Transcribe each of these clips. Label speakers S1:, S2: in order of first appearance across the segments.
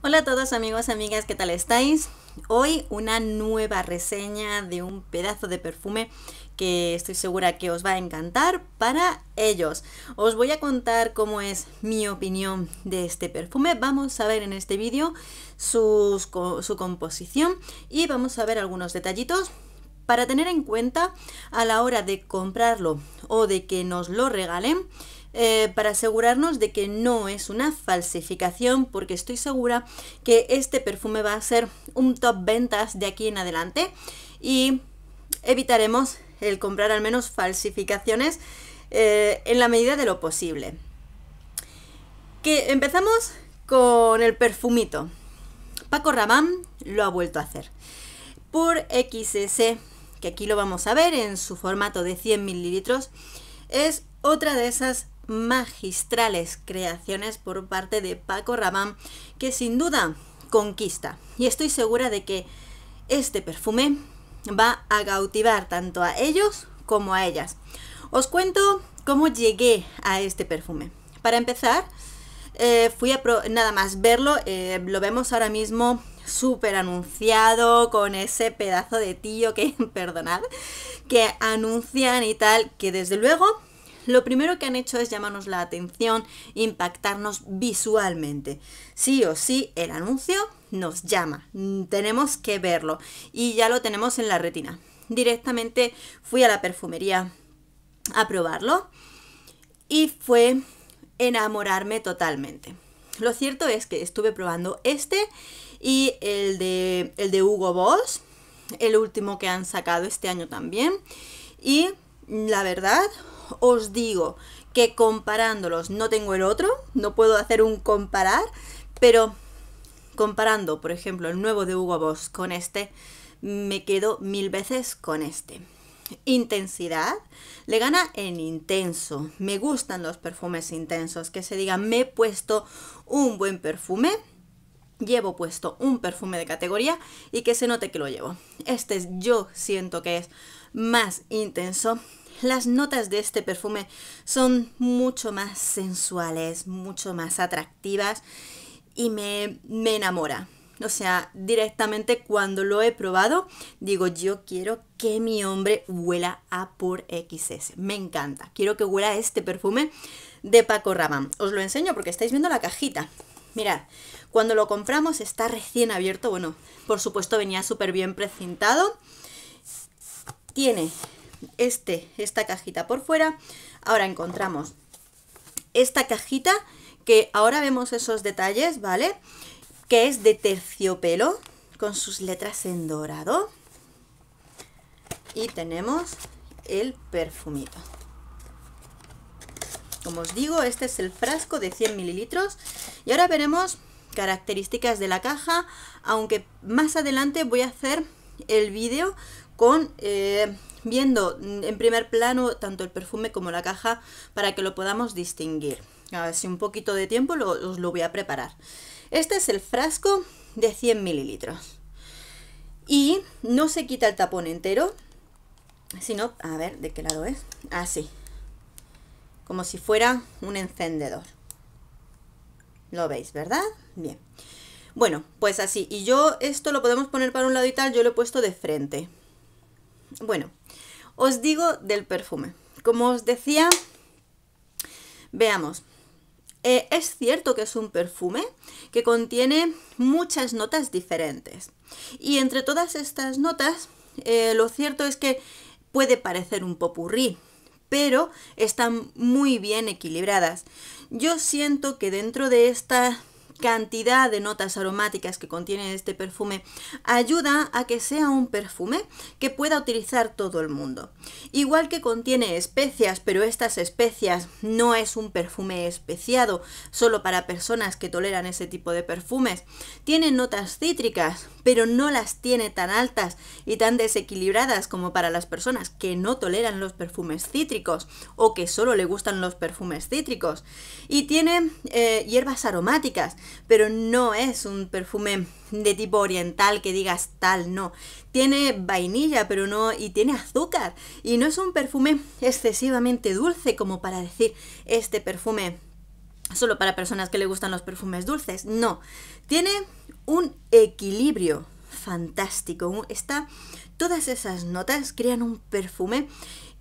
S1: Hola a todos amigos, amigas, ¿qué tal estáis? Hoy una nueva reseña de un pedazo de perfume que estoy segura que os va a encantar para ellos. Os voy a contar cómo es mi opinión de este perfume. Vamos a ver en este vídeo su, su composición y vamos a ver algunos detallitos para tener en cuenta a la hora de comprarlo o de que nos lo regalen eh, para asegurarnos de que no es una falsificación porque estoy segura que este perfume va a ser un top ventas de aquí en adelante y evitaremos el comprar al menos falsificaciones eh, en la medida de lo posible. Que empezamos con el perfumito. Paco Rabanne lo ha vuelto a hacer. Por XS, que aquí lo vamos a ver en su formato de 100 mililitros, es otra de esas magistrales creaciones por parte de Paco Rabanne que sin duda conquista. Y estoy segura de que este perfume va a cautivar tanto a ellos como a ellas. Os cuento cómo llegué a este perfume. Para empezar, eh, fui a nada más verlo, eh, lo vemos ahora mismo súper anunciado con ese pedazo de tío que, perdonad, que anuncian y tal, que desde luego lo primero que han hecho es llamarnos la atención, impactarnos visualmente. Sí o sí, el anuncio nos llama, mm, tenemos que verlo y ya lo tenemos en la retina. Directamente fui a la perfumería a probarlo y fue enamorarme totalmente. Lo cierto es que estuve probando este y el de, el de Hugo Boss, el último que han sacado este año también. Y la verdad, os digo que comparándolos no tengo el otro, no puedo hacer un comparar, pero comparando, por ejemplo, el nuevo de Hugo Boss con este, me quedo mil veces con este. Intensidad, le gana en intenso. Me gustan los perfumes intensos, que se diga, me he puesto un buen perfume, llevo puesto un perfume de categoría y que se note que lo llevo. Este yo siento que es más intenso las notas de este perfume son mucho más sensuales, mucho más atractivas y me, me enamora. O sea, directamente cuando lo he probado, digo, yo quiero que mi hombre huela a por XS. Me encanta. Quiero que huela este perfume de Paco Rabanne. Os lo enseño porque estáis viendo la cajita. Mirad, cuando lo compramos está recién abierto. Bueno, por supuesto venía súper bien precintado. Tiene este, esta cajita por fuera. Ahora encontramos esta cajita que ahora vemos esos detalles, ¿vale? Que es de terciopelo con sus letras en dorado. Y tenemos el perfumito. Como os digo, este es el frasco de 100 mililitros. Y ahora veremos características de la caja, aunque más adelante voy a hacer el vídeo con eh, viendo en primer plano tanto el perfume como la caja para que lo podamos distinguir. A ver si un poquito de tiempo lo, os lo voy a preparar. Este es el frasco de 100 mililitros. Y no se quita el tapón entero, sino, a ver, ¿de qué lado es? Así, como si fuera un encendedor. ¿Lo veis, verdad? Bien. Bueno, pues así. Y yo esto lo podemos poner para un lado y tal, yo lo he puesto de frente. Bueno, os digo del perfume. Como os decía, veamos. Eh, es cierto que es un perfume que contiene muchas notas diferentes. Y entre todas estas notas, eh, lo cierto es que puede parecer un popurrí, pero están muy bien equilibradas. Yo siento que dentro de esta cantidad de notas aromáticas que contiene este perfume ayuda a que sea un perfume que pueda utilizar todo el mundo. Igual que contiene especias, pero estas especias no es un perfume especiado solo para personas que toleran ese tipo de perfumes. Tiene notas cítricas, pero no las tiene tan altas y tan desequilibradas como para las personas que no toleran los perfumes cítricos o que solo le gustan los perfumes cítricos. Y tiene eh, hierbas aromáticas pero no es un perfume de tipo oriental que digas tal, no. Tiene vainilla, pero no, y tiene azúcar, y no es un perfume excesivamente dulce como para decir este perfume solo para personas que le gustan los perfumes dulces, no. Tiene un equilibrio fantástico. Está, todas esas notas crean un perfume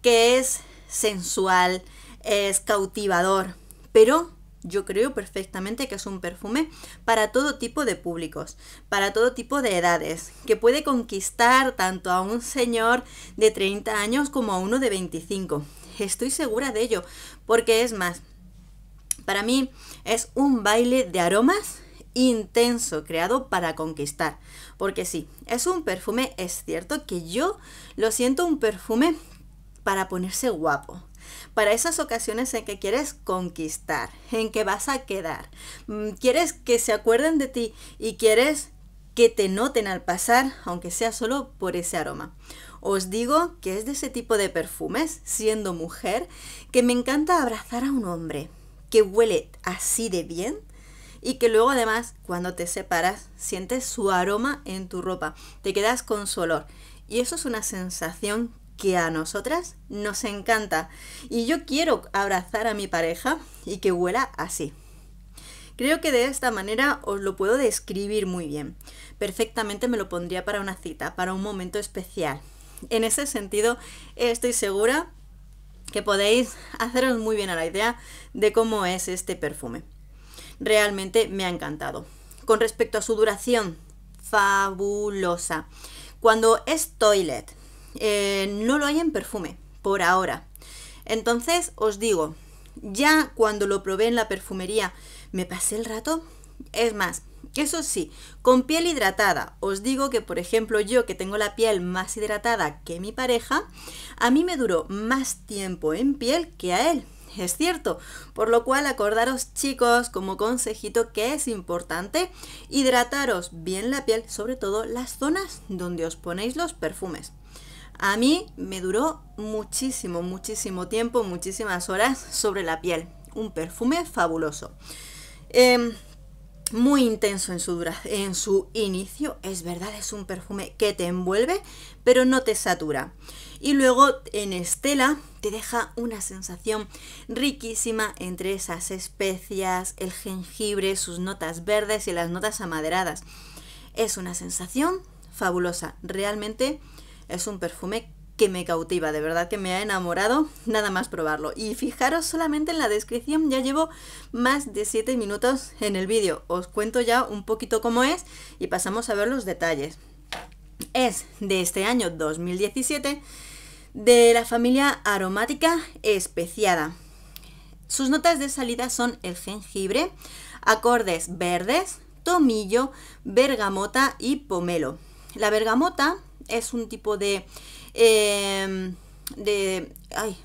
S1: que es sensual, es cautivador, pero yo creo perfectamente que es un perfume para todo tipo de públicos, para todo tipo de edades, que puede conquistar tanto a un señor de 30 años como a uno de 25. Estoy segura de ello, porque es más, para mí es un baile de aromas intenso creado para conquistar. Porque sí, es un perfume, es cierto que yo lo siento un perfume para ponerse guapo, para esas ocasiones en que quieres conquistar, en que vas a quedar. Mm, quieres que se acuerden de ti y quieres que te noten al pasar, aunque sea solo por ese aroma. Os digo que es de ese tipo de perfumes, siendo mujer, que me encanta abrazar a un hombre, que huele así de bien y que luego además cuando te separas sientes su aroma en tu ropa, te quedas con su olor. Y eso es una sensación que a nosotras nos encanta. Y yo quiero abrazar a mi pareja y que huela así. Creo que de esta manera os lo puedo describir muy bien. Perfectamente me lo pondría para una cita, para un momento especial. En ese sentido, estoy segura que podéis haceros muy bien a la idea de cómo es este perfume. Realmente me ha encantado. Con respecto a su duración, fabulosa. Cuando es toilet, eh, no lo hay en perfume, por ahora. Entonces, os digo, ya cuando lo probé en la perfumería, me pasé el rato. Es más, eso sí, con piel hidratada, os digo que por ejemplo yo que tengo la piel más hidratada que mi pareja, a mí me duró más tiempo en piel que a él. Es cierto, por lo cual acordaros chicos como consejito que es importante hidrataros bien la piel, sobre todo las zonas donde os ponéis los perfumes. A mí me duró muchísimo, muchísimo tiempo, muchísimas horas sobre la piel. Un perfume fabuloso. Em, muy intenso en su, en su inicio, es verdad, es un perfume que te envuelve, pero no te satura. Y luego en Estela te deja una sensación riquísima entre esas especias, el jengibre, sus notas verdes y las notas amaderadas. Es una sensación fabulosa, realmente es un perfume que me cautiva, de verdad que me ha enamorado nada más probarlo. Y fijaros solamente en la descripción, ya llevo más de 7 minutos en el vídeo. Os cuento ya un poquito cómo es y pasamos a ver los detalles. Es de este año 2017, de la familia aromática especiada. Sus notas de salida son el jengibre, acordes verdes, tomillo, bergamota y pomelo. La bergamota es un tipo de, em, de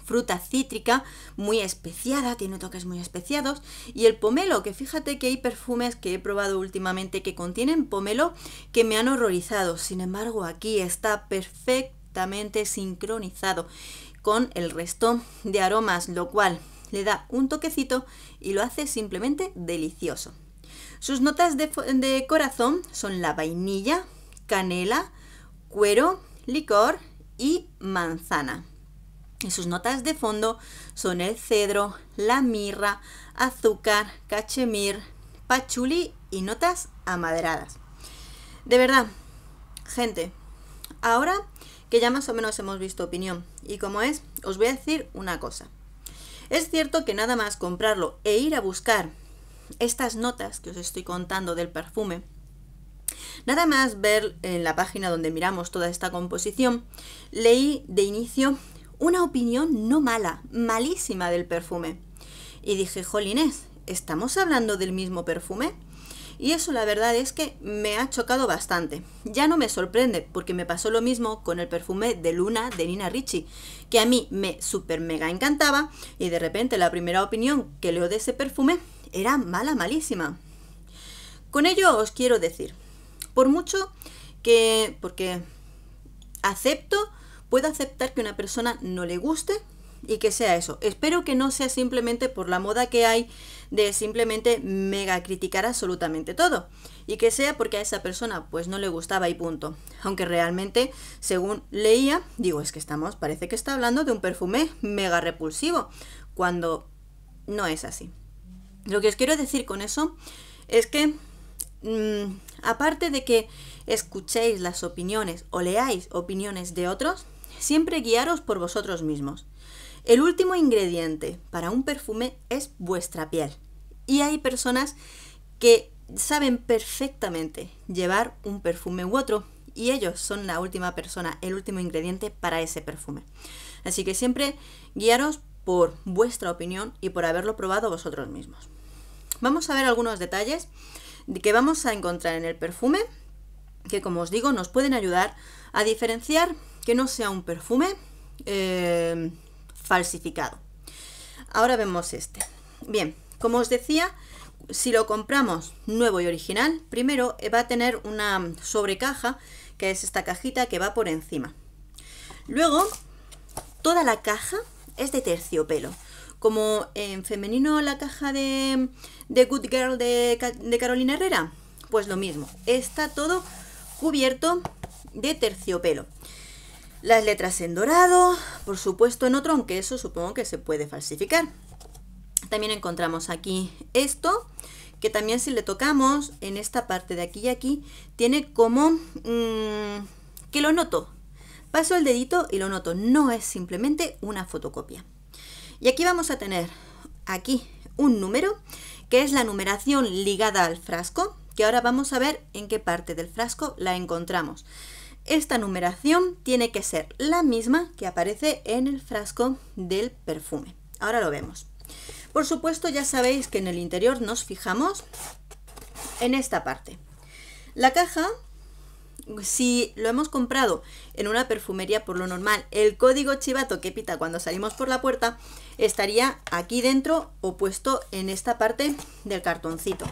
S1: fruta cítrica muy especiada, tiene toques muy especiados. Y el pomelo, que fíjate que hay perfumes que he probado últimamente que contienen pomelo que me han horrorizado. Sin embargo, aquí está perfectamente sincronizado con el resto de aromas, lo cual le da un toquecito y lo hace simplemente delicioso. Sus notas de, de corazón son la vainilla, canela, cuero, licor y manzana. Y sus notas de fondo son el cedro, la mirra, azúcar, cachemir, pachuli y notas amaderadas. De verdad, gente, ahora que ya más o menos hemos visto opinión y como es, os voy a decir una cosa. Es cierto que nada más comprarlo e ir a buscar estas notas que os estoy contando del perfume, Nada más ver en la página donde miramos toda esta composición, leí de inicio una opinión no mala, malísima del perfume. Y dije, jolines, ¿estamos hablando del mismo perfume? Y eso la verdad es que me ha chocado bastante. Ya no me sorprende, porque me pasó lo mismo con el perfume de Luna de Nina Ricci, que a mí me super mega encantaba y de repente la primera opinión que leo de ese perfume era mala, malísima. Con ello os quiero decir por mucho que, porque acepto, puedo aceptar que una persona no le guste y que sea eso. Espero que no sea simplemente por la moda que hay de simplemente mega criticar absolutamente todo y que sea porque a esa persona pues no le gustaba y punto. Aunque realmente, según leía, digo, es que estamos, parece que está hablando de un perfume mega repulsivo, cuando no es así. Lo que os quiero decir con eso es que Mm, aparte de que escuchéis las opiniones o leáis opiniones de otros, siempre guiaros por vosotros mismos. El último ingrediente para un perfume es vuestra piel. Y hay personas que saben perfectamente llevar un perfume u otro y ellos son la última persona, el último ingrediente para ese perfume. Así que siempre guiaros por vuestra opinión y por haberlo probado vosotros mismos. Vamos a ver algunos detalles que vamos a encontrar en el perfume, que como os digo nos pueden ayudar a diferenciar que no sea un perfume eh, falsificado. Ahora vemos este. Bien, como os decía, si lo compramos nuevo y original, primero eh, va a tener una sobrecaja, que es esta cajita que va por encima. Luego, toda la caja es de terciopelo como en femenino la caja de, Good Girl de, Carolina Herrera. Pues lo mismo, está todo cubierto de terciopelo. Las letras en dorado, por supuesto en otro, aunque eso supongo que se puede falsificar. También encontramos aquí esto, que también si le tocamos en esta parte de aquí y aquí, tiene como mm, que lo noto. Paso el dedito y lo noto, no es simplemente una fotocopia. Y aquí vamos a tener, aquí, un número, que es la numeración ligada al frasco, que ahora vamos a ver en qué parte del frasco la encontramos. Esta numeración tiene que ser la misma que aparece en el frasco del perfume. Ahora lo vemos. Por supuesto ya sabéis que en el interior nos fijamos en esta parte. La caja si lo hemos comprado en una perfumería por lo normal, el código chivato que pita cuando salimos por la puerta estaría aquí dentro o puesto en esta parte del cartoncito.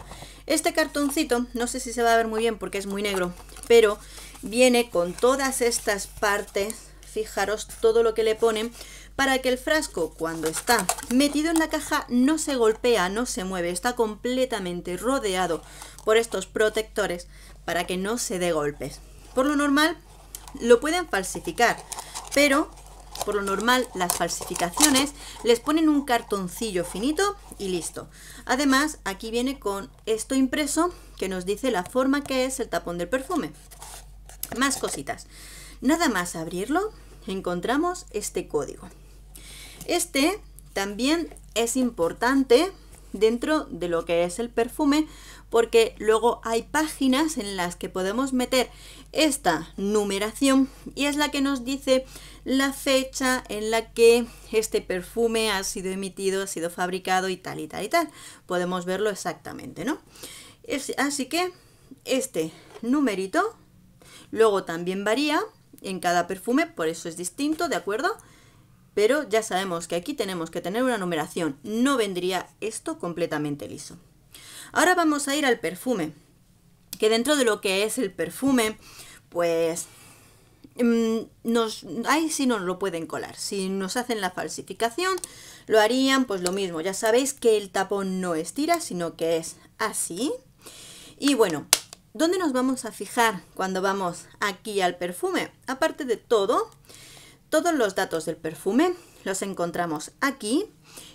S1: Este cartoncito, no sé si se va a ver muy bien porque es muy negro, pero viene con todas estas partes, fijaros todo lo que le ponen, para que el frasco cuando está metido en la caja no se golpea, no se mueve, está completamente rodeado por estos protectores para que no se dé golpes. Por lo normal lo pueden falsificar, pero por lo normal las falsificaciones les ponen un cartoncillo finito y listo. Además aquí viene con esto impreso que nos dice la forma que es el tapón del perfume. Más cositas. Nada más abrirlo encontramos este código. Este también es importante dentro de lo que es el perfume porque luego hay páginas en las que podemos meter esta numeración y es la que nos dice la fecha en la que este perfume ha sido emitido, ha sido fabricado y tal y tal y tal. Podemos verlo exactamente, ¿no? así que este numerito luego también varía en cada perfume, por eso es distinto, ¿de acuerdo? Pero ya sabemos que aquí tenemos que tener una numeración, no vendría esto completamente liso. Ahora vamos a ir al perfume, que dentro de lo que es el perfume, pues mm, nos, ahí sí nos lo pueden colar. Si nos hacen la falsificación, lo harían pues lo mismo. Ya sabéis que el tapón no estira, sino que es así. Y bueno, ¿dónde nos vamos a fijar cuando vamos aquí al perfume? Aparte de todo, todos los datos del perfume los encontramos aquí.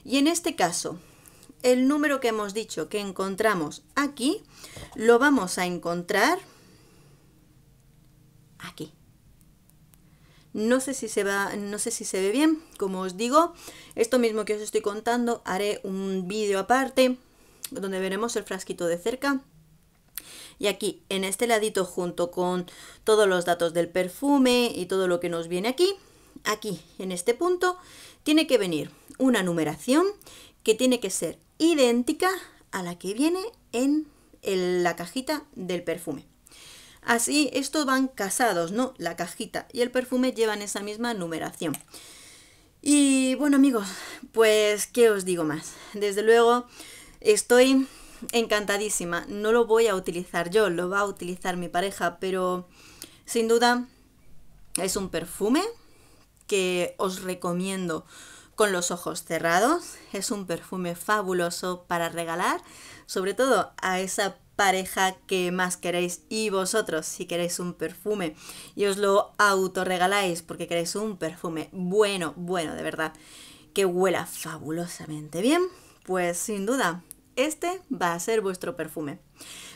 S1: Y en este caso, el número que hemos dicho que encontramos aquí, lo vamos a encontrar aquí. No sé, si se va, no sé si se ve bien, como os digo, esto mismo que os estoy contando, haré un vídeo aparte donde veremos el frasquito de cerca. Y aquí, en este ladito, junto con todos los datos del perfume y todo lo que nos viene aquí, aquí, en este punto, tiene que venir una numeración que tiene que ser idéntica a la que viene en la cajita del perfume. Así, estos van casados, ¿no? La cajita y el perfume llevan esa misma numeración. Y bueno amigos, pues ¿qué os digo más? Desde luego estoy encantadísima. No lo voy a utilizar yo, lo va a utilizar mi pareja, pero sin duda es un perfume que os recomiendo con los ojos cerrados. Es un perfume fabuloso para regalar, sobre todo a esa pareja que más queréis y vosotros si queréis un perfume y os lo autorregaláis porque queréis un perfume bueno, bueno, de verdad, que huela fabulosamente bien, pues sin duda este va a ser vuestro perfume.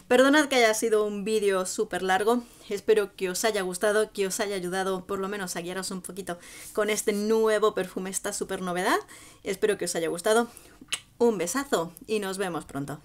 S1: Perdonad que haya sido un vídeo súper largo, espero que os haya gustado, que os haya ayudado por lo menos a guiaros un poquito con este nuevo perfume, esta súper novedad. Espero que os haya gustado, un besazo y nos vemos pronto.